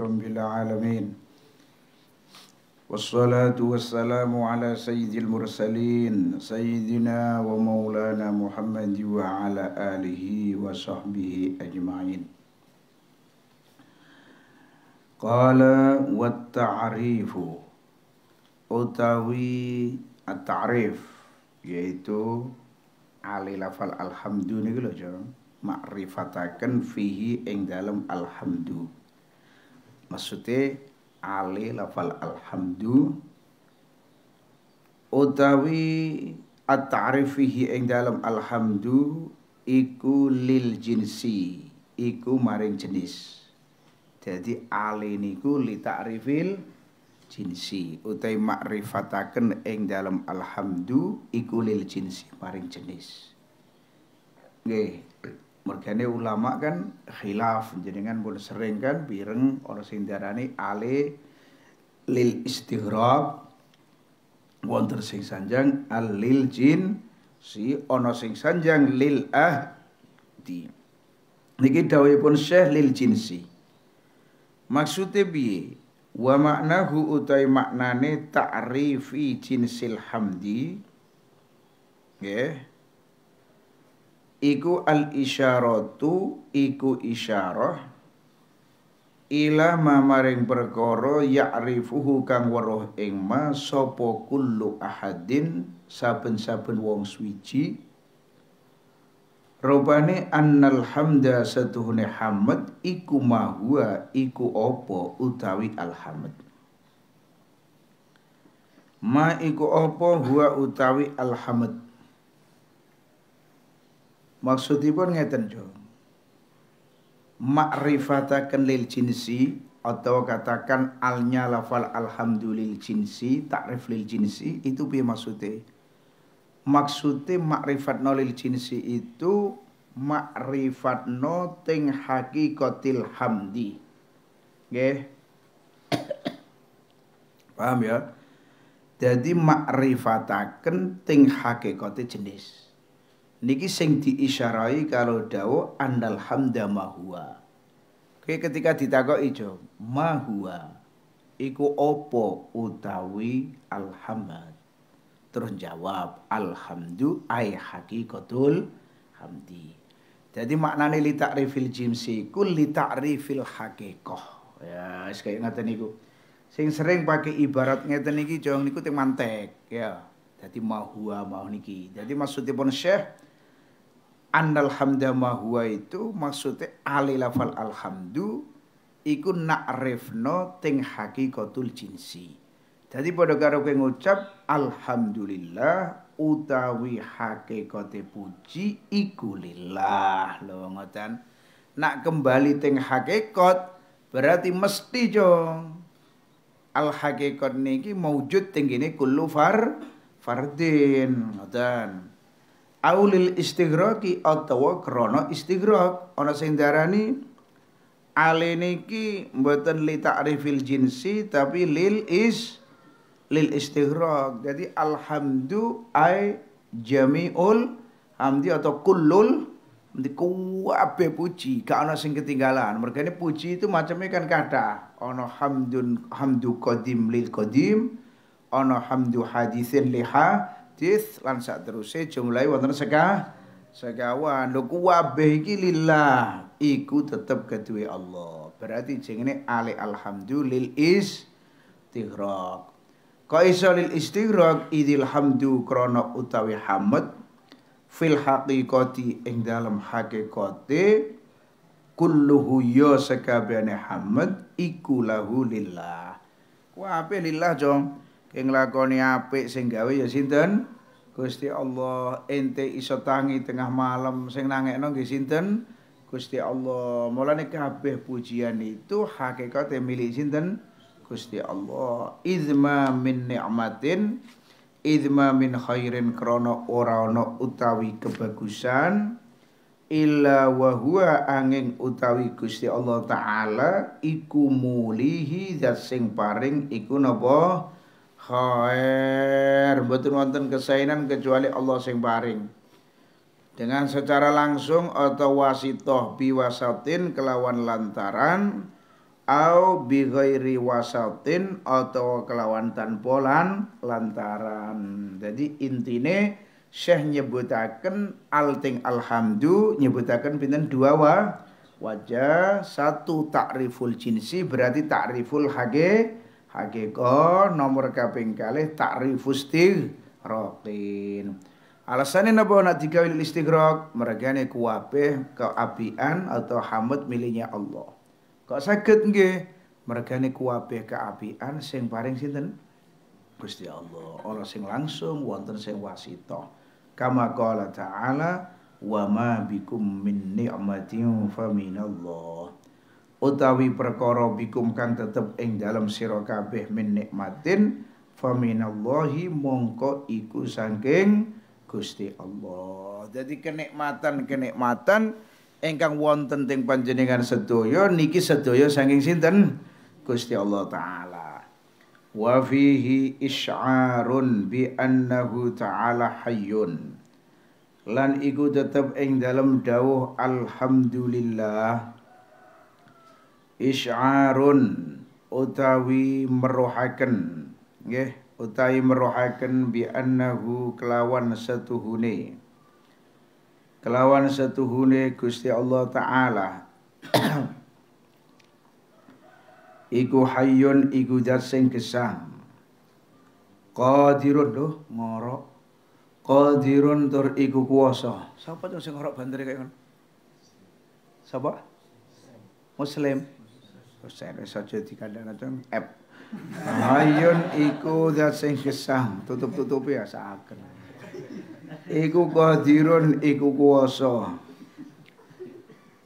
رب العالمين والصلاة والسلام على سيد المرسلين سيدنا ومولانا محمد وعلى آله وصحبه أجمعين قال والتعريف utawi التعريف yaitu ali lafal alhamdu niku lho makrifatakan fihi ing dalem alhamdu maksudnya ali lafal alhamdu utawi at-ta'rifihi ing dalam alhamdu iku lil jinsi iku maring jenis jadi ali niku li ta'rifil jinsi utai makrifataken ing dalam alhamdu iku lil jinsi maring jenis nggih Makanya ulama kan khilaf, jenengan pun sering kan bireng orang sindarani ale lil istighrab wonten sing sanjang al lil jin si ono sing sanjang lil ah di niki pun Syekh lil jin si. Maksudnya bi, wa maknahu utai maknane ta'rifi jinsil hamdi nggih yeah iku al isyaratu iku isyarah ila mamaring perkara ya'rifuhu kang weruh ing ma sapa kullu ahadin saben-saben wong suci Rupane annal hamda satuhune hamd iku mahua iku apa utawi alhamd Ma iku apa huwa utawi alhamd Maksudipun ngeten jo. Ma'rifatakan lil jinsi atau katakan alnya lafal alhamdulil jinsi takrif lil jinsi itu piye maksudnya? Maksudnya makrifat lil jinsi itu makrifat no ting hakikatil hamdi. Nggih. Paham ya? Jadi makrifataken ting hakikate jenis niki sing diisyarai kalau dawo andal hamda mahua Oke ketika ditakok ijo mahua iku opo utawi alhamd terus jawab alhamdu haki kotul hamdi jadi maknanya li ta'rifil jimsi ku li ta'rifil hakikoh ya sekali kaya ngoten niku sing sering pakai ibarat ngeten niki jauh niku teng mantek ya jadi mahua mau niki jadi maksudnya pun syekh annal hamda huwa itu maksudnya ali lafal alhamdu iku na'rifno ting hakikatul jinsi. Jadi pada karo kowe ngucap alhamdulillah utawi hakikate puji iku lillah lho ngoten. Nak kembali ting hakikat berarti mesti jong al hakikat niki mewujud ting kulufar kullu far fardin ngoten aulil istighraqi atau krono istighraq ana sing darani alin iki mboten li ta'rifil jinsi tapi lil is lil istighraq jadi alhamdu ai jamiul hamdi atau kullul Nanti kuwabe puji, gak ono sing ketinggalan. Mereka ini puji itu macamnya kan kada. Ono hamdun hamdu kodim lil kodim, ono hamdu hadisin liha, hadis lan sakteruse jumlahe wonten seka sekawan lho kuwabeh iki lillah iku tetep ketui Allah berarti jenenge ali alhamdulil istighraq kok iso lil istighraq idil hamdu krana utawi hamd fil haqiqati ing dalam hakikate kulluhu ya sakabehane hamd iku lahu lillah kuwabe lillah jong ing nglakoni apik sing gawe ya sinten Gusti Allah ente iso tangi tengah malam sing nangekno nggih sinten Gusti Allah mulane kabeh pujian itu hakikate milik sinten Gusti Allah izma min ni'matin izma min khairin krana ora ana utawi kebagusan illa wa huwa angin utawi Gusti Allah taala iku mulihi zat sing paring iku nopo. khair betul wonten kesainan kecuali Allah sing paring dengan secara langsung atau wasitoh biwasatin kelawan lantaran au bighairi wasatin atau kelawan tanpa lan lantaran jadi intine Syekh nyebutakan alting alhamdu nyebutakan pinten dua wa wajah satu takriful jinsi berarti takriful hage Hakiko nomor kaping kali takrifus rokin. ini napa nak digawil istighraq mergane kuwabe keabian atau hamut miliknya Allah. Kok sakit nggih? kuape kuwabe keabian sing paring sinten? Gusti Allah. orang sing langsung wonten sing wasito Kama qala ta'ala wa ma bikum min ni'matin faminallah. utawi perkara bikum kang tetep ing dalam sira kabeh min nikmatin faminallahi mongko iku saking Gusti Allah. Jadi kenikmatan-kenikmatan ingkang wonten teng panjenengan sedaya niki sedaya saking sinten? Gusti Allah taala. Wa fihi isyarun bi annahu ta'ala hayyun. Lan iku tetep ing dalam dawuh alhamdulillah. isyarun utawi merohaken nggih utawi merohaken bi annahu kelawan setuhune kelawan setuhune Gusti Allah taala iku hayyun iku zat sing gesang qadirun lho ngorok qadirun tur iku kuwasa sapa sing ngorok bandere kaya ngono sapa muslim Saya rasa jadi kadang-kadang app. Hayun iku zat sing kesah, tutup tutupi ya saken. Iku qadirun iku kuasa.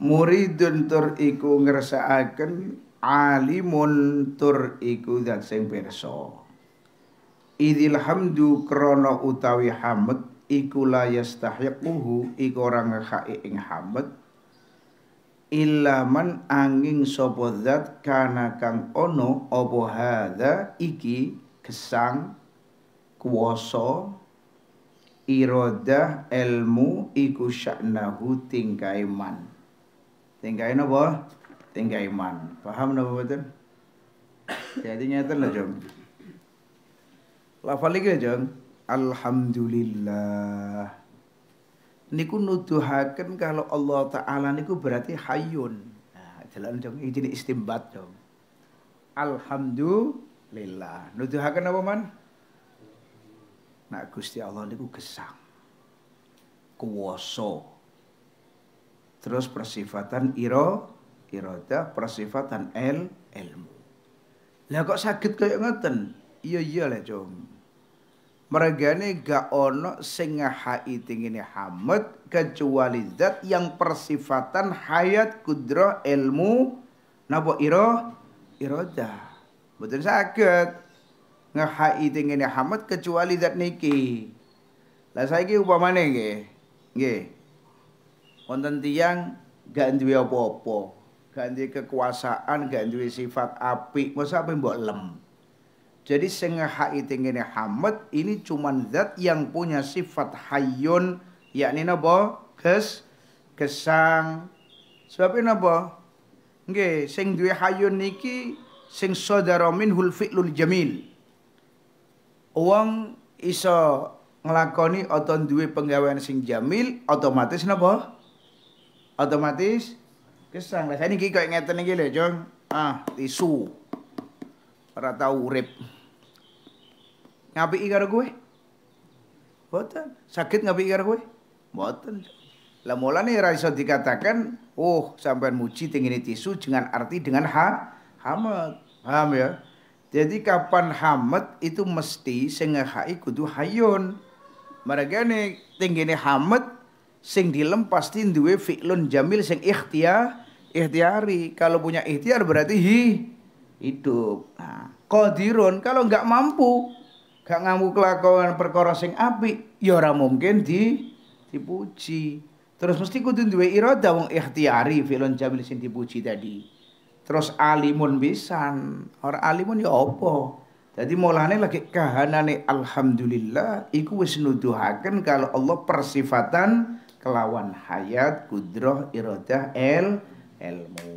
Muridun tur iku ngrasakaken alimun tur iku zat sing pirsa. Idil hamdu krana utawi hamd iku la yastahiquhu iku orang ngekake ing hamd. ilaman angin sapa zat kana kang ono opo hada iki kesang kuoso irodah ilmu iku sya'nahu tingkaiman tingkai tingkai tingkaiman paham napa betul? jadi nyata lah, jom lafal iki jom alhamdulillah niku nuduhaken kalau Allah taala niku berarti hayun. Nah, jalan dong ini jenis istimbat dong. Alhamdulillah. Nuduhaken apa man? Nak Gusti Allah niku gesang. Kuwoso. Terus persifatan iro iroda, persifatan el ilmu. Lah kok sakit kayak ngeten? Iya iya lah, Cung mergane gak ono sing ngahai ini hamad kecuali zat yang persifatan hayat kudro ilmu napa iro iroda betul sakit ngahai ini hamad kecuali zat niki lah saiki upamane nggih nggih wonten tiyang gak duwe apa-apa gak duwe kekuasaan gak duwe sifat api masa ape mbok lem jadi hai tinggini hamad ini cuma zat yang punya sifat hayun yakni napa? Kes kesang. Sebab apa? Nggih, sing duwe hayun niki sing sadara minhul fi'lul jamil. Uang iso ngelakoni atau duwe penggawaan sing jamil otomatis napa? Otomatis kesang. Lah saiki kaya ngeten iki lho, Jong. Ah, tisu. Ora tau urip. Ngapi ikar gue? Boten. Sakit ngapi ikar gue? Boten. Lah mula nih rasul dikatakan, "Oh, sampai muci tinggi tisu dengan arti dengan ha hamat." Paham ya? Jadi kapan hamat itu mesti sehingga hai kudu hayun. Mereka ini tinggine hamat sing dilem pasti duwe fi'lun jamil sing ikhtiar ikhtiari. Kalau punya ikhtiar berarti hi hidup. Nah, qadirun kalau nggak mampu gak ngamuk kelakuan perkara sing apik ya ora mungkin di dipuji terus mesti kudu duwe irada wong ikhtiari filon jamil sing dipuji tadi terus alimun bisan ora alimun ya apa jadi mulane lagi kahanane alhamdulillah iku wis nuduhaken kalau Allah persifatan kelawan hayat kudroh iradah el ilmu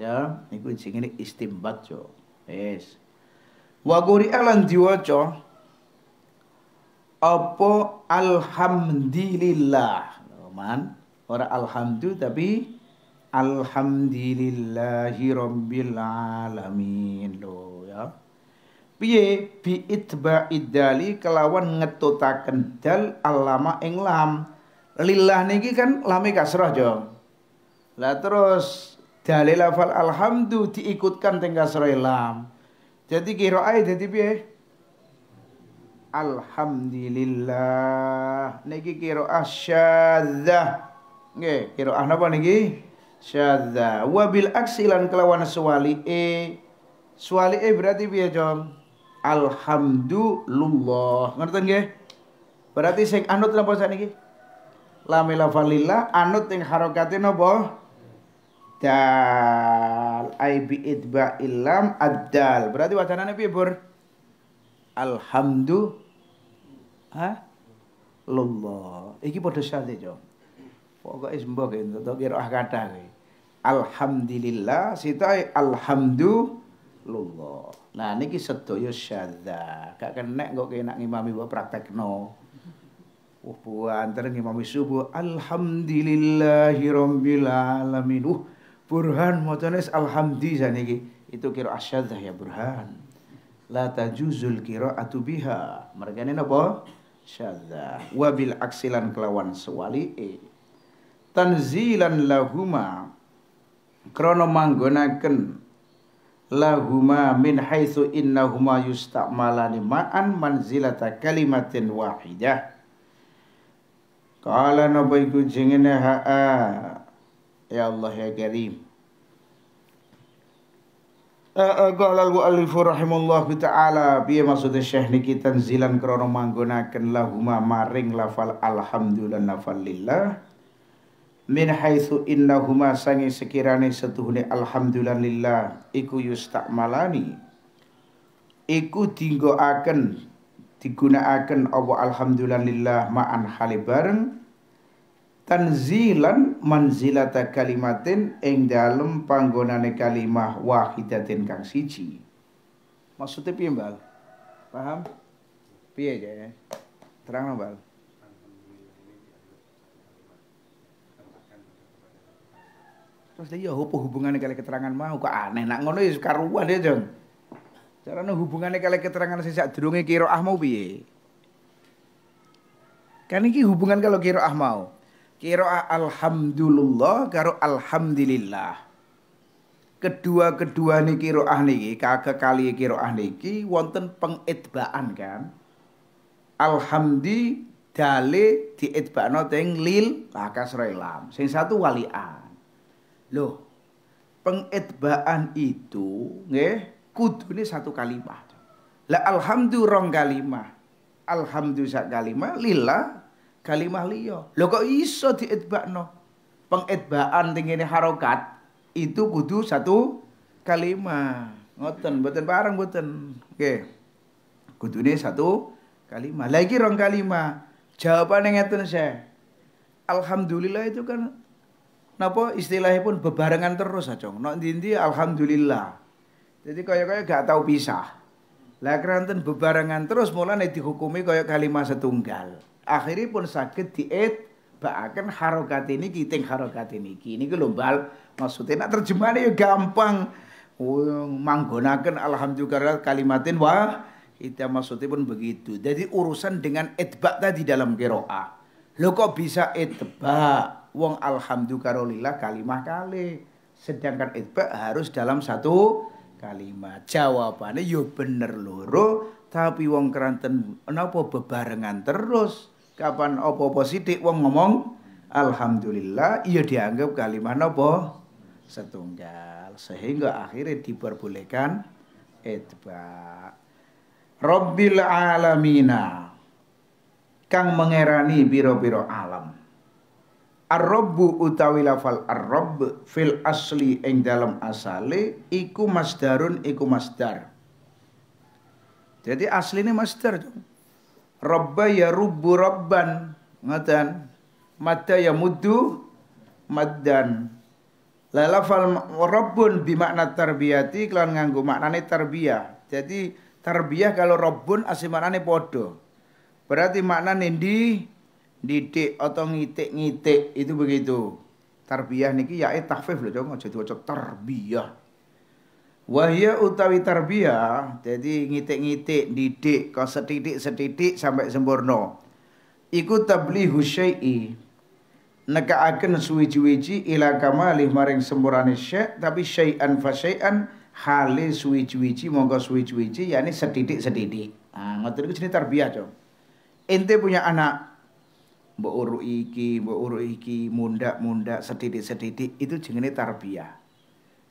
ya iku ini istimbat yo wis Wagori alan diwaca apa alhamdulillah man ora alhamdulillah tapi alhamdulillahi rabbil alamin lo ya piye bi itba'id dali kelawan ngetutaken dal alama ing lam lillah niki kan lame kasrah jo lah terus dalil lafal alhamdu diikutkan teng kasrah lam jadi kiraai jadi piye alhamdulillah niki kira qiraah syadzah nggih ah napa niki Syadza. wa bil aksilan kelawan suwali e suwali e berarti piye Jom? alhamdulillah ngerti nggih berarti sing anut napa niki. Lamila falillah anut ing harokate napa dal ai bi itba ilam ad-dal. berarti wacanane piye bur Alhamdulillah, ha pada iki padha jom. jo pokoke itu. ge entuk qiraah kathah kuwi alhamdulillah sitae alhamdulillah nah niki sedaya nak gak nak kok kenak ngimami no. Uh buat antar ngimami subuh. Alhamdulillahirabbil Uh, Burhan motones alhamdi saniki. Itu kira asyadah ah ya Burhan la tajuzul qira'atu biha mergane napa syadza wa bil aksilan kelawan suwalike tanzilan lahuma krana manggonaken lahuma min haitsu innahuma yustamalani ma'an manzilata kalimatin wahidah qala nabaiku jengene ha ya Allah ya Karim qala al-muallif rahimallahu taala piye maksudnya syekh niki tanzilan krana manggunaken lahuma maring lafal alhamdulillah lafal lillah min haitsu innahuma sangi sekirane setuhune alhamdulillah lillah iku yustakmalani iku tinggo akan digunakan apa alhamdulillah ma'an hale bareng tanzilan manzilata kalimatin ing dalem panggonane kalimah wahidatin kang siji. Maksudnya piye, Mbak? Paham? Piye ya? Terang, Mbak. Terus dia ya apa hubungannya kali keterangan mau kok aneh nak ngono ya karuan ya, Jeng. Carane hubungannya kali keterangan sejak durunge kira ah mau piye? Kan ini hubungan kalau kira ah mau. Kira alhamdulillah karo alhamdulillah. Kedua-kedua niki kiroah niki kakek kali kiroah niki wonten pengitbaan kan. Alhamdi dale diitbakno teng lil lakas relam Sing satu walian. Loh, pengitbaan itu nggih ini satu kalimat. La alhamdu rong kalimah. Alhamdu sak kalimah lillah kalimah liya. Lho kok iso diitbakno? Pengitbaan tingene harokat itu kudu satu kalimah. Ngoten, mboten bareng, mboten. Oke, kudu Kudune satu kalimah. Lagi rong kalimah. Jawabannya ngeten saya. Alhamdulillah itu kan napa istilahnya pun bebarengan terus aja. Nok ndi alhamdulillah. Jadi kaya-kaya gak tau pisah. Lah keranten bebarengan terus mulane dihukumi kaya kalimat setunggal akhirnya pun sakit diet bahkan harokat ini kiting harokat ini kini global maksudnya nak terjemahannya ya gampang oh, manggonakan alhamdulillah kalimatin wah itu maksudnya pun begitu jadi urusan dengan etbak tadi dalam keroa lo kok bisa etbak wong alhamdulillah kalimah kali sedangkan etbak harus dalam satu kalimat jawabannya yo ya bener loro tapi wong keranten kenapa bebarengan terus kapan opo positif, wong ngomong alhamdulillah iya dianggap kalimat apa setunggal sehingga akhirnya diperbolehkan etba. Rabbil alamina kang mengerani biro-biro alam Ar-Rabbu utawi lafal Ar-Rabb fil asli ing dalam asale iku masdarun iku masdar. Jadi aslinya masdar Rabba ya rubbu rabban. Ngatan. Mata ya muddu maddan. Lalafal rabbun bimakna tarbiyati Kalau nganggu maknane tarbiyah. Jadi tarbiyah kalau rabbun asimanane podo. Berarti maknanya di didik atau ngitik-ngitik itu begitu. Tarbiyah niki ya itu tahfif loh jangan jadi wajah tarbiyah. Wahya utawi tarbiyah, jadi ngitik-ngitik, didik, kau setitik-setitik sampai sempurna. Iku tablihu syai'i. akan suwiji-wiji ila lih maring sempurane syek, tapi syai'an fa syai'an hale suwiji-wiji monggo suwiji-wiji yani setitik-setitik. Ah, ngerti itu jenis tarbiyah, Cok. Ente punya anak mbok uru iki, mbok uru iki, mundak-mundak, setitik-setitik itu jenenge tarbiyah.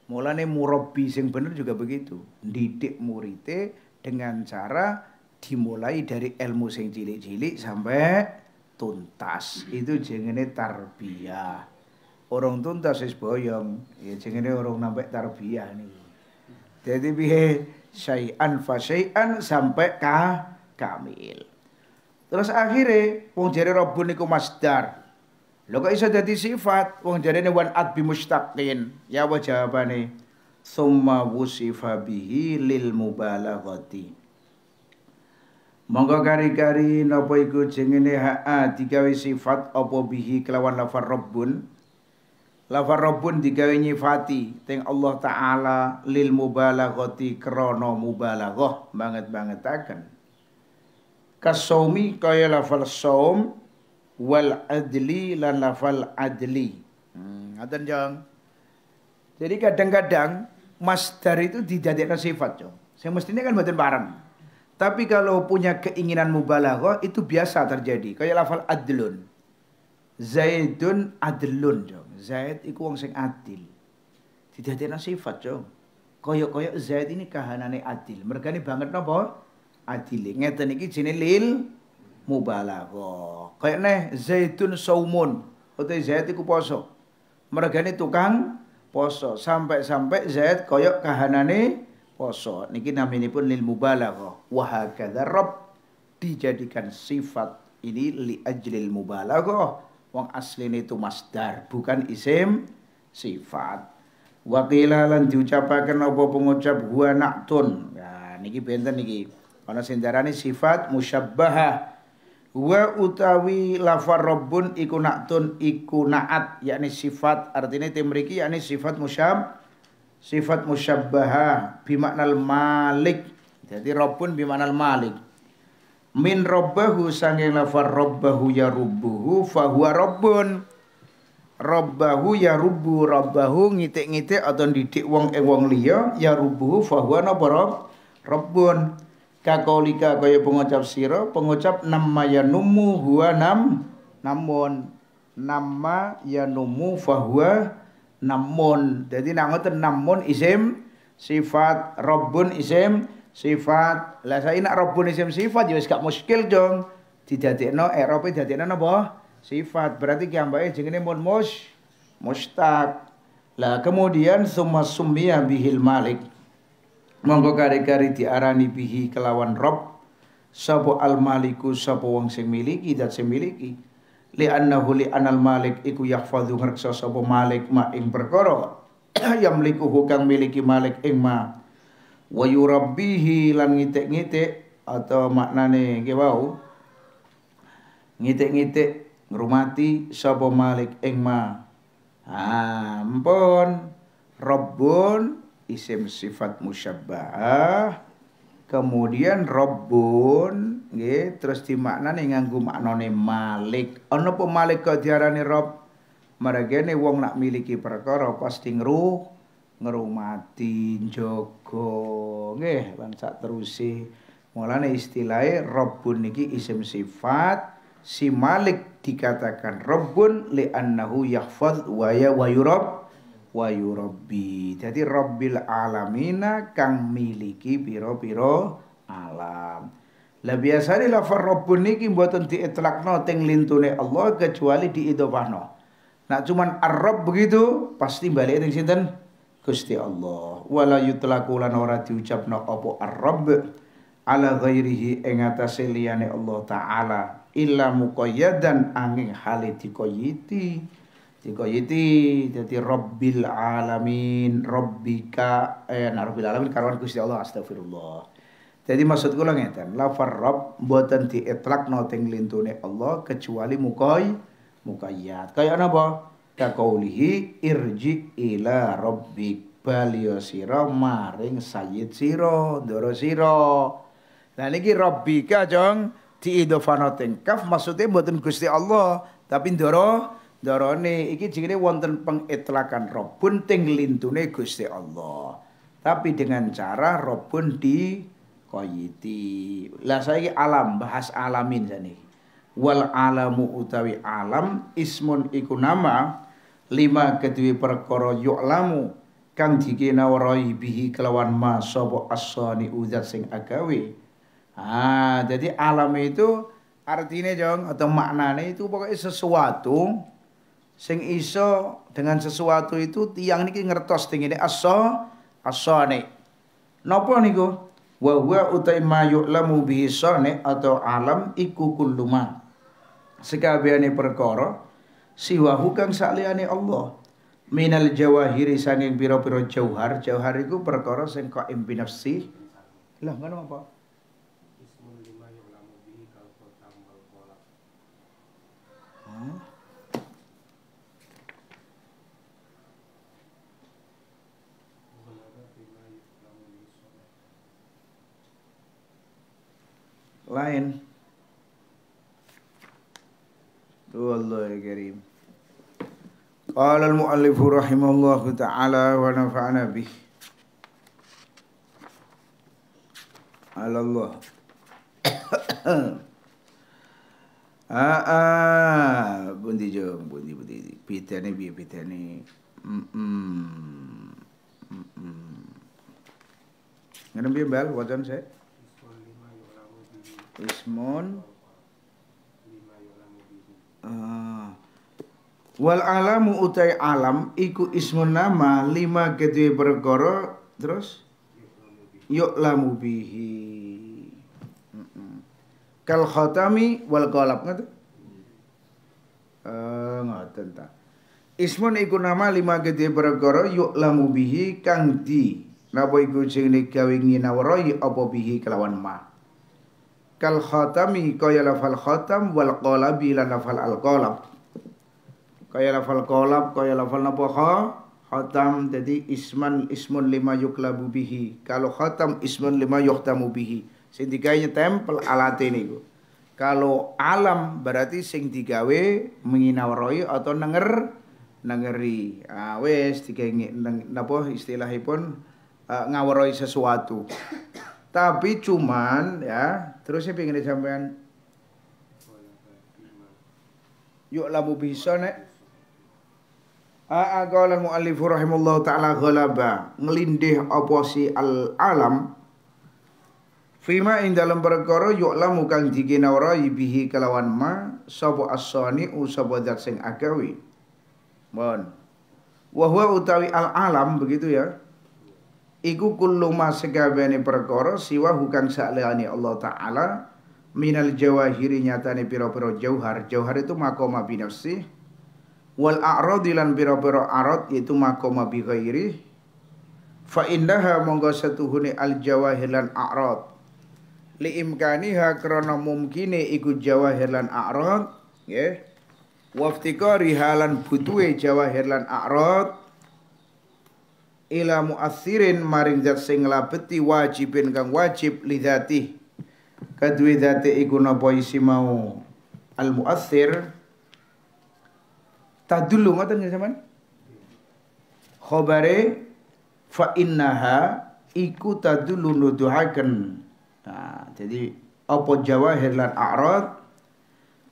Mulane murabi sing bener juga begitu. Didik murite dengan cara dimulai dari ilmu sing cilik-cilik sampai tuntas. Itu jenenge tarbiyah. Orang tuntas wis boyong, ya jenenge orang nampak tarbiyah nih. Jadi piye syai'an fa syai'an sampai ka kamil. Terus akhirnya wong jere Rabbun niku masdar. Lho kok iso dadi sifat? Wong jarene wan ad bi mustaqin. Ya wa jawabane summa wusifa bihi lil mubalaghati. Monggo kari-kari napa iku jengene hak digawe sifat apa bihi kelawan lafar rabbun. Lafar rabbun digawe nyifati teng Allah taala lil mubalaghati krana mubalaghah banget-banget akan. Kasomi kaya lafal saum wal adli lan lafal adli. Hmm, Jong. Jadi kadang-kadang masdar itu dijadikan sifat, Jong. Saya mestinya kan mboten barang. Tapi kalau punya keinginan mubalaghah itu biasa terjadi. Kayak lafal adlun. Zaidun adlun, Jong. Zaid iku wong sing adil. Dijadikan sifat, Jong. Koyok-koyok Zaid ini kahanane adil. Mergane banget napa? Adil. Ngeten iki jenenge lil mubalaghah. Kayak neh zaitun saumun, utai zait iku poso. Mergane tukang poso sampai-sampai zait koyok kahanane poso. Niki naminipun lil mubalaghah. Wa hakadha rabb dijadikan sifat ini li ajlil mubalaghah. Wong asline itu masdar, bukan isim sifat. Wakila lan diucapaken apa pengucap huwa na'tun. Nah, niki benten niki. Ana sing sifat musyabbahah wa utawi lafar robun iku naktun iku naat yakni sifat artinya temriki yakni sifat musyab sifat musyabbaha bimaknal malik jadi robun bimaknal malik min robbahu sanging lafar robbahu ya rubbuhu fahuwa robun robbahu ya rubbu robbahu ngitik-ngitik atau didik wong e wong liya ya rubbuhu fahuwa napa rabbun kakolika kaya pengucap siro pengucap nama yanumu huwa nam namun nama yanumu fahuwa namun jadi nangoten namun isim sifat robun isim sifat lah saya nak robun isim sifat ya gak muskil dong tidak ada no napa sifat berarti ki ambake ini mon mus mustak lah kemudian summa summiya bihil malik monggo kare-kare diarani bihi kelawan rob sapa al maliku sapa wong sing miliki dan sing miliki li annahu li anal malik iku yahfazu ngreksa sapa malik ma ing perkara yamliku hukang miliki malik ing ma wa yurabbihi lan ngitik-ngitik atau maknane nggih wau ngitik-ngitik ngrumati sapa malik ing ma ah empun rabbun isim sifat musyabbah kemudian robbun nggih terus dimaknani nganggo maknane malik ana apa malik kok diarani rob maragene wong nak miliki perkara pasti ngru ngrumati njogo nggih lan sak terusi mulane istilahe robbun niki isim sifat si malik dikatakan robbun annahu yahfaz wa ya wa yurab wa yurabbi. Jadi Rabbil alamina kang miliki piro-piro alam. Lah biasane lafal Rabbun niki mboten dietlakno teng lintune Allah kecuali diidhofahno. Nah cuman Arab begitu pasti balik teng sinten? kusti Allah. Wala yutlaqu lan ora diucapno apa Arab ala ghairihi ing atase liyane Allah taala illa dan angin hale dikoyiti yiti jadi Rabbil Alamin Rabbika eh nah Rabbil Alamin karuan Gusti Allah astagfirullah jadi maksud lagi ngeten lafar Rob Rabb ti etlak noteng lintune Allah kecuali mukoy mukayyad kaya napa lihi irji ila rabbik balio ya siro maring sayid siro. doro siro nah niki Rabbika jong ti idofanoteng kaf maksudnya buatan Gusti Allah tapi doro Darone iki jenenge wonten pengetlakan robun ting lintune Gusti Allah. Tapi dengan cara robun di koyiti. Lah saya alam bahas alamin saniki. Wal alamu utawi alam ismun iku nama lima kedua perkara yu'lamu kang dikinawrahi bihi kelawan ma sapa asani udzat sing agawe. Ah, jadi alam itu artinya jong atau maknanya itu pokoknya sesuatu sing iso dengan sesuatu itu tiang niki ngertos tinggi ini aso aso nih nopo niku wa huwa utai ma yu'lamu bihi sone atau alam iku kulluma sekabehane perkara siwa hukang saliyane Allah minal jawahiri sanging pira-pira jauhar jauhar iku perkara sing qaim bi lah ngono apa Hmm? lain. Tuh Allah ya Karim. Qala al-mu'allifu rahimallahu ta'ala wa nafa'na bih. Alallah. Ah, ah, bundi jo, bundi bundi. Pita ni, bi pita ni. Hmm, hmm, hmm. Mm, Ngerti bel, wajan se ismun uh, wal alamu utai alam iku ismun nama lima kedua perkara terus yuk lamu bihi kal khatami wal kolab ngerti? Eh, ismun iku nama lima gede perkara yuk lamu bihi kang di napa iku sing gawe nginawrahi apa bihi kelawan ma kal khatami kaya lafal khatam wal qalabi lan lafal al qalab kaya lafal qalab kaya lafal napa kha khatam jadi isman ismun lima yuklabu bihi kalau khatam ismun lima yuktamu bihi sing digawe tempel alate niku kalau alam berarti sing digawe menginawroi atau nenger nengeri ah wis digawe napa istilahipun uh, eh, ngawroi sesuatu tapi cuman ya, terusnya pengen disampaikan. Yuk lamu bisa nek. Aqala al-muallifu rahimallahu taala ghalaba ngelindih apa si al-alam Fima ing dalam perkara yu'lamu kang dikinawrai bihi kelawan ma sapa as-sani usapa dat sing agawi. Mohon. Wa utawi al-alam begitu ya iku kullu ma sekabehane perkara siwa bukan sakliyane Allah taala minal jawahiri nyatani piro-piro jauhar jauhar itu makoma binafsi wal a'radilan piro-piro arad itu makoma bi ghairi fa indaha monggo setuhuni al jawahilan a'rad li imkaniha krono mumkini iku jawahilan a'rad Ya yeah. Waftika rihalan butuhi jawahir a'rad ila asirin maring zat sing labeti wajibin kang wajib lidati kadwi dati iku napa isi mau al mu'assir tadullu ngoten ya sampean khabare fa innaha iku tadullu nuduhaken nah, jadi apa jawahir lan a'rad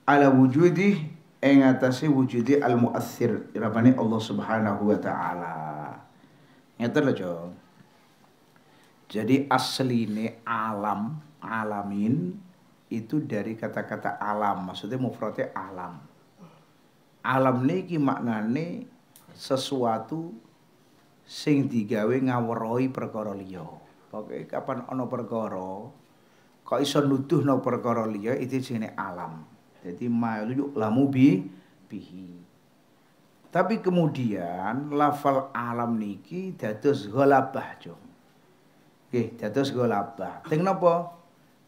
ala wujudi ing atase wujudi al muassir irabane Allah Subhanahu wa taala Ngerti lho, Jong. Jadi asli ini alam, alamin itu dari kata-kata alam, maksudnya mufradnya alam. Alam ini maknane sesuatu sing digawe ngaweroi perkara liya. Pokoknya kapan pergoro? perkara kok iso no perkara liya itu sini alam. Jadi ma yuk lamu bi bihi. Tapi kemudian lafal alam niki dados ghalabah, Jung. Nggih, dados ghalabah. Teng napa?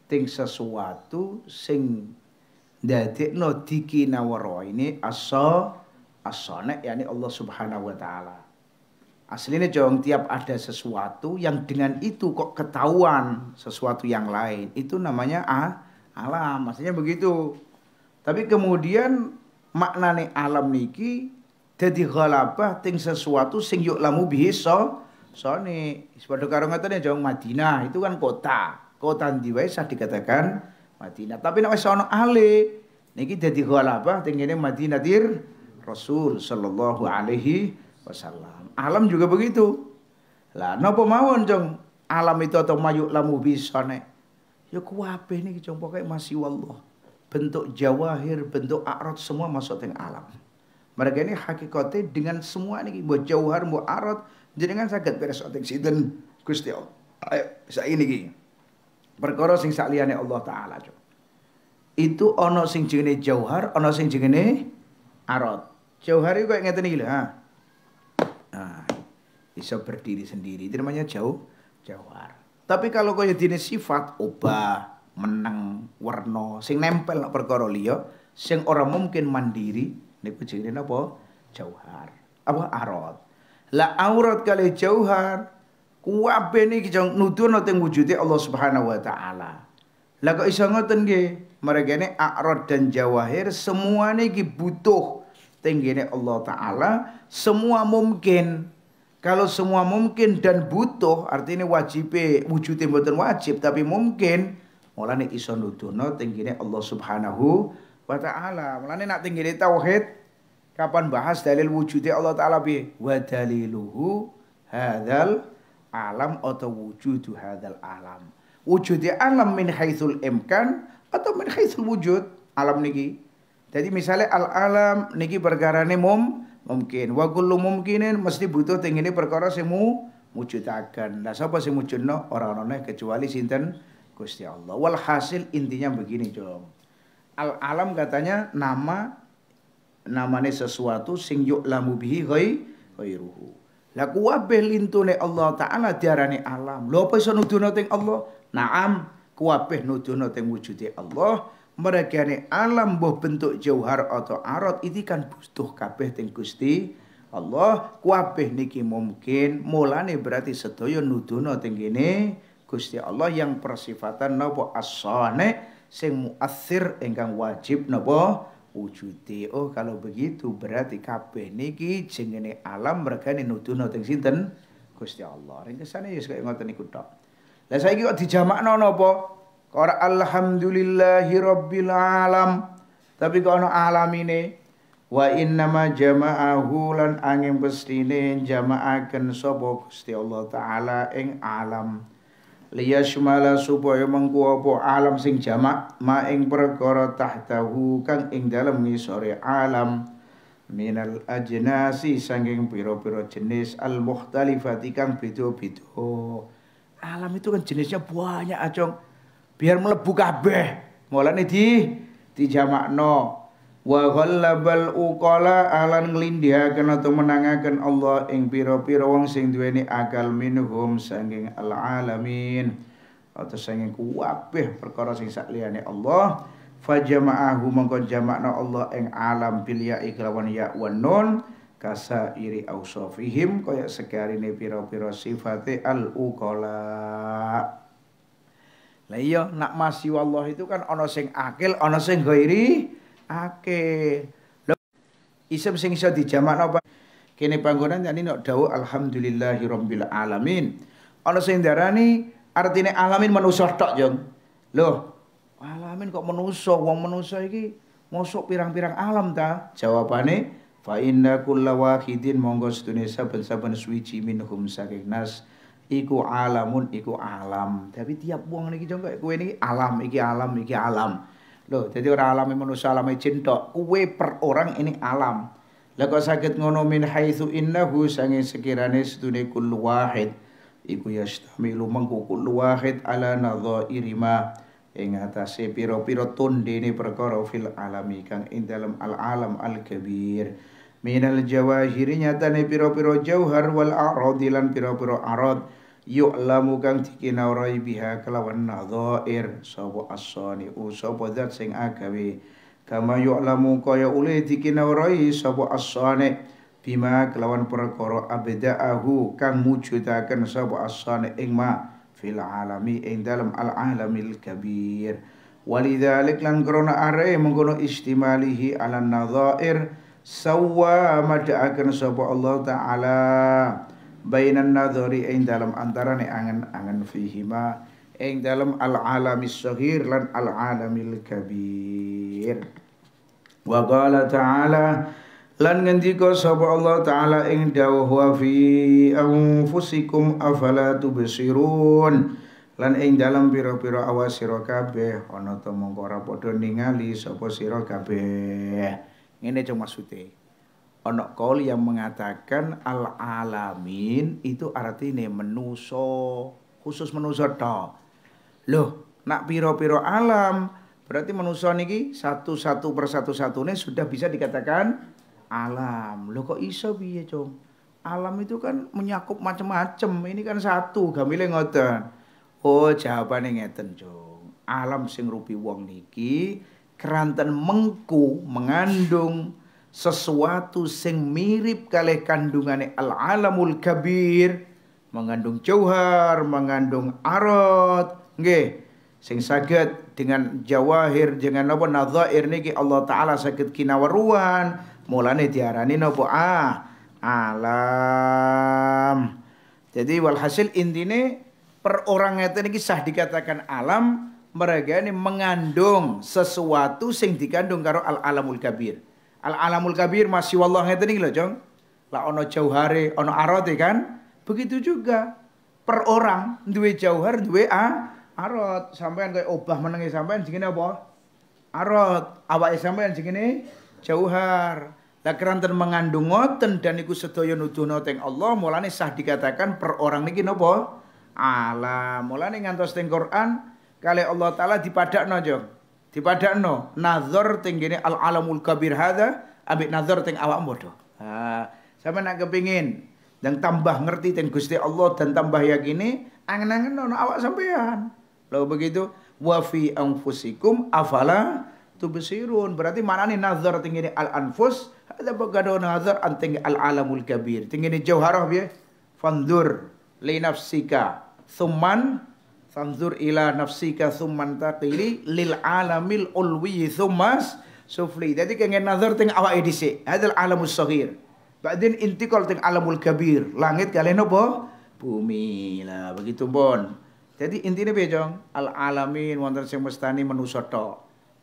Teng sesuatu sing diki dikinawara ini asa asone, yani Allah Subhanahu wa taala. Aslinya jong tiap ada sesuatu yang dengan itu kok ketahuan sesuatu yang lain. Itu namanya ah, alam, maksudnya begitu. Tapi kemudian maknane alam niki jadi ghalabah ting sesuatu sing yuk lamu bisa so sepadu karung karo ngeten jauh Madinah itu kan kota kota yang wae dikatakan Madinah tapi nek wis ana ale niki jadi ghalabah ting ngene Madinah dir Rasul sallallahu alaihi wasallam alam juga begitu lah nopo mawon jong alam itu atau mayuk lamu bisone ya kuape niki jong pokoke masih wallah bentuk jawahir bentuk akrot semua masuk teng alam mereka ini hakikatnya dengan semua ini buat jauhar buat arot jadi kan sakit beres otak sinten Gusti Allah. Ayo ini gini Perkara sing sakliyane Allah taala. Itu ono sing jenenge jauhar, ono sing jenenge arot Jauhar itu kayak ngerti nih lah bisa berdiri sendiri. Itu namanya jauh jauhar. Tapi kalau kau dene sifat obah, menang warno, sing nempel nak perkara liya, sing orang mungkin mandiri, niku jenenge apa? jauhar apa Arot. la aurat kali jauhar kuwabe ini kita nuduhno teng wujudnya Allah Subhanahu wa taala lah kok bisa ngoten nggih mereka ini akrod dan jawahir semua ini butuh ini Allah taala semua mungkin kalau semua mungkin dan butuh artinya wajib wujudnya bukan wajib tapi mungkin bisa iso atau tenggine Allah Subhanahu wa wa taala. Mulane nak tinggi tauhid kapan bahas dalil wujudnya Allah taala bi wa daliluhu hadzal alam atau wujudu hadzal alam. Wujudnya alam min haitsul imkan atau min haitsul wujud alam niki. Jadi misalnya al alam niki perkarane mum mungkin wa kullu mumkinin mesti butuh tinggi perkara semu mujudakan. Lah siapa sih wujudnya orang-orangnya kecuali sinten Gusti Allah. Walhasil intinya begini, Jom al alam katanya nama namanya sesuatu sing yuk lamu bihi ruhu. Lah kuwabeh lintune Allah Taala diarani alam. Lho apa iso nuduhno teng Allah? Naam, kuwabeh nuduhno teng wujudi Allah. Mergane alam mbuh bentuk jauhar atau arot itu kan butuh kabeh teng Gusti Allah. Kuwabeh niki mungkin mulane berarti sedoyo nuduhno teng gini Gusti Allah yang persifatan nopo asane sing muathir ingkang wajib nopo wujude. Oh kalau begitu berarti kabeh niki jengene alam mergane nuduhno teng sinten? Gusti Allah. Ring kesane ya kaya ngoten niku tok. Lah saiki kok dijamakno nopo Kor alhamdulillahi rabbil alam. Tapi kok ana alam ini wa innama jama'ahu lan angin pestine jama'aken sapa Gusti Allah taala ing alam liya syumala supaya mengku apa alam sing jamak ma ing perkara tahtahu kang ing dalem ngisore alam minal ajnasi sanging pira-pira jenis al mukhtalifati kang beda-beda alam itu kan jenisnya banyak acong biar melebu kabeh mulane di dijamakno wa ghallabal uqala alan nglindihaken atau menangaken Allah ing pira-pira wong sing duweni akal minhum sanging al alamin atau sanging kuwabeh perkara sing liyane Allah fajama'ahu mangko jama'na Allah ing alam bil ya ikrawan ya wan nun iri ausofihim kaya sekarine pira-pira sifate al uqala Lah iya nak masih Allah itu kan ana sing akil ana sing gairi akeh. Lho isim sing iso dijamakno apa? Kene panggonan yani nek dawuh alhamdulillahi rabbil alamin. Ana sing darani artine alamin manusa tok, Jong. Loh, alamin kok manusa, wong manusa iki mosok pirang-pirang alam ta? Jawabane fa inna kulla wahidin monggo sedune saben-saben suci minhum saking nas iku alamun iku alam. Tapi tiap wong niki jong kowe niki alam iki alam iki alam. Loh, jadi orang alami manusia alami cinta, tok. per orang ini alam. Lah sakit ngono min haitsu innahu sange sekirane sedune kullu wahid iku yastamilu mengku kullu wahid ala nadhairi ma ing piro pira-pira tondene perkara fil alami kang ing dalam al alam al kabir. Minal jawahiri nyatane piro-piro jauhar wal arad piro-piro arod arad yu'lamu kang dikinaurai biha kelawan nadhair sapa asani u sapa zat sing agawe kama yu'lamu kaya uli dikinaurai sapa sabo sani bima kelawan perkara abda'ahu kang mujudaken sapa asani ing ma fil alami ing dalam al alamil kabir walidhalik lan krona are mengkono istimalihi ala nadhair sawwa mada'aken sapa Allah taala bainan nadhari ing dalam antarane angen-angen fihima ing dalam al alami saghir lan al alamil kabir wa qala ta'ala lan ngendika sapa Allah taala ing dawuh wa fi anfusikum afala tubsirun lan ing dalam pira-pira awas sira kabeh ana ta mongko ora padha ningali sapa sira kabeh ngene cuma sute ono kol yang mengatakan al alamin itu artinya menuso khusus menuso to loh nak piro piro alam berarti menuso niki satu satu persatu satunya sudah bisa dikatakan alam loh kok iso biye cong alam itu kan menyakup macam-macam ini kan satu gamile ngoten oh jawaban yang ngeten cong alam sing rupi wong niki keranten mengku mengandung sesuatu sing mirip kali kandungane al-alamul kabir mengandung jauhar, mengandung arad, nggih. Sing saged dengan jawahir dengan napa nadzair niki Allah taala saged kinawaruan, mulane diarani napa ah alam. Jadi walhasil intine per itu niki sah dikatakan alam mereka ini mengandung sesuatu sing dikandung karo al alamul kabir. Al alamul kabir masih wallah ngeten iki lho, Jong. Lah ana jauhare, ana arote kan? Begitu juga per orang duwe jauhar, duwe a arot. Sampean kayak obah menengi sampean jenenge apa? Arot. Awake sampean jenenge jauhar. Lah keranten mengandung ngoten dan iku sedaya nutu teng Allah, mulane sah dikatakan per orang niki napa? Alam. Mulane ngantos teng Quran Allah taala dipadakno, Jong no, nazar tinggini al alamul kabir hadza ambil nazar ting awak do. Sama nak kepingin dan tambah ngerti teng Gusti Allah dan tambah yakini angin-angin no no awak sampean. Lalu begitu wafi anfusikum afala besirun Berarti mana nih nazar tinggi al anfus ada bagado nazar anting al alamul kabir. Tinggi jauharah ya, fandur li nafsika. Thumman fanzur ila nafsika summan taqili lil alamil ulwi summas sufli. Jadi kengen nazar teng awake edisi Hadal alamus saghir. Ba'din intikol teng alamul kabir. Langit kalian apa? Bumi. Lah begitu pun. Jadi intinya bejong al alamin wantan sing mustani manusa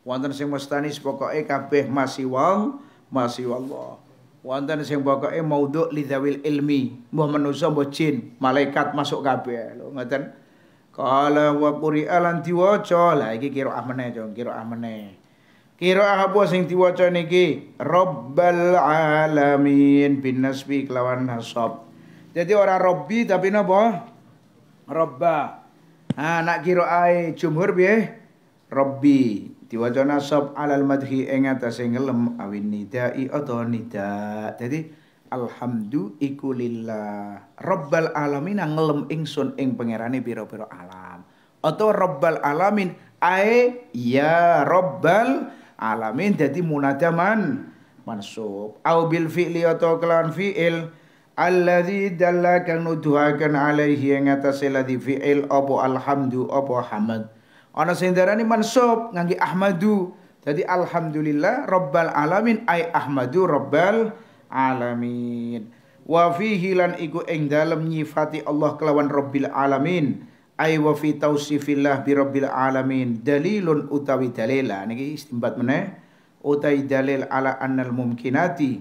Wantan sing mustani sepokoknya kabeh masih wong, masih Allah. Wantan sing pokoknya mauduk lidawil ilmi, Mbah manusia mbah jin, malaikat masuk kabeh. lo ngerti Kala wa kuri alan diwaca lah iki kira ah meneh kira ah Kira apa sing diwaca niki? Rabbal alamin bin nasbi kelawan nasab. Jadi ora robbi tapi napa? Robba. Ah nak kira ae jumhur piye? Robbi. Diwaca nasab alal madhi ing atase ngelem awin nida'i i nida. Jadi alhamdu iku lillah rabbal alamin ngelem ingsun ing pangerane pira-pira alam atau rabbal alamin ae ya rabbal alamin jadi munadaman mansub au bil fi'li atau kelan fi'il alladzi dalla nuduhakan alaihi ing atase ladzi fi'il apa alhamdu apa hamad ana sing darani mansub ngangge ahmadu jadi alhamdulillah rabbal alamin ai ahmadu rabbal alamin alamin wa fihi lan iku ing dalem nyifati Allah kelawan Rabbil alamin ay wa fi tausifillah bi Rabbil alamin dalilun utawi dalila niki istimbat meneh utai dalil ala annal mumkinati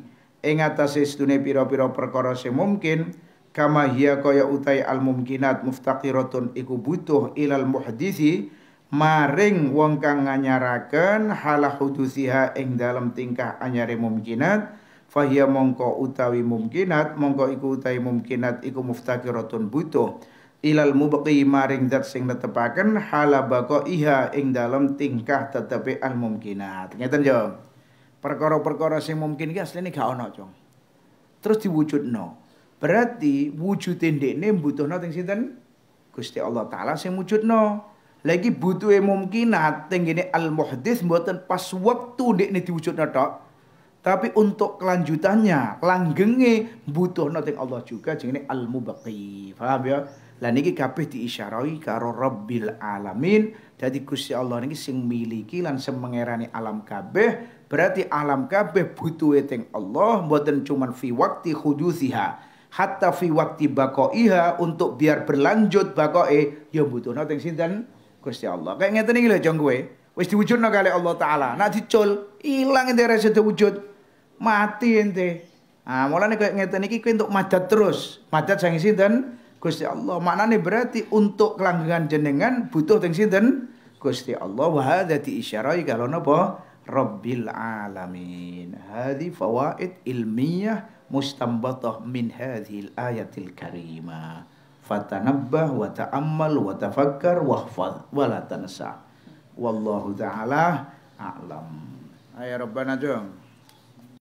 ing atase sedune pira-pira perkara sing mungkin kama hiya kaya utai al mumkinat muftaqiratun iku butuh ilal muhdisi maring wong kang nganyaraken halah hudusiha ing dalem tingkah anyare mumkinat fahia mongko utawi mungkinat, mongko iku utawi mungkinat iku muftakiratun butuh ilal mubqi maring zat sing netepaken halabako iha ing dalam tingkah tetepi al mungkinat ngeten yo perkara-perkara sing mungkin iki asline gak ono cong terus diwujudno berarti wujude ndekne butuhno teng sinten Gusti Allah taala sing wujudno lagi butuhe mungkinat teng al muhdis mboten pas waktu wektu ndekne diwujudno tok tapi untuk kelanjutannya, langgenge butuh noting Allah juga jenenge al-mubaqi. Faham ya? Lah niki kabeh diisyarahi karo Rabbil alamin. Jadi Gusti Allah niki sing miliki lan semengerani alam kabeh. Berarti alam kabeh butuh eting Allah mboten cuman fi waqti hudusiha. Hatta fi waqti baqaiha untuk biar berlanjut baqae ya butuh noting sinten Gusti Allah. Kayak ngeten iki lho jong kowe. Wis diwujudno kali Allah taala. Nak dicul, ilang ente rasa wujud. Mati ente. Ah, mulane kayak ngeten iki kita untuk madat terus. Madat sang sinten? Gusti Allah. Maknane berarti untuk kelanggengan jenengan butuh teng sinten? Gusti Allah wa hadza di isyarai kalau napa? Rabbil alamin. Hadi fawaid ilmiah mustambatah min hadhil ayatil karimah. Fatanabbah wa ta'ammal wa tafakkar wa wa la tansa wallahu taala a'lam ayo rabbana jom